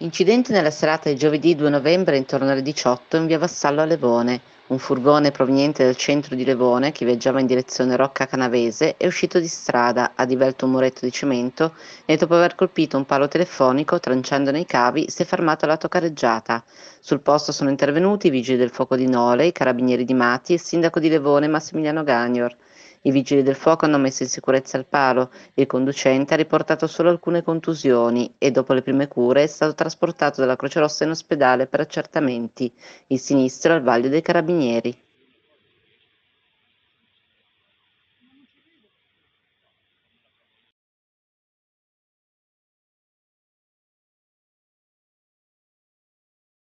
Incidente nella serata di giovedì 2 novembre intorno alle 18 in via Vassallo a Levone. Un furgone proveniente dal centro di Levone, che viaggiava in direzione Rocca Canavese, è uscito di strada, ha divelto un muretto di cemento e dopo aver colpito un palo telefonico, tranciandone i cavi, si è fermato alla tocareggiata. Sul posto sono intervenuti i vigili del fuoco di Nole, i carabinieri di Mati e il sindaco di Levone Massimiliano Gagnor. I vigili del fuoco hanno messo in sicurezza il palo, il conducente ha riportato solo alcune contusioni e dopo le prime cure è stato trasportato dalla Croce Rossa in ospedale per accertamenti, il sinistro al vaglio dei carabinieri.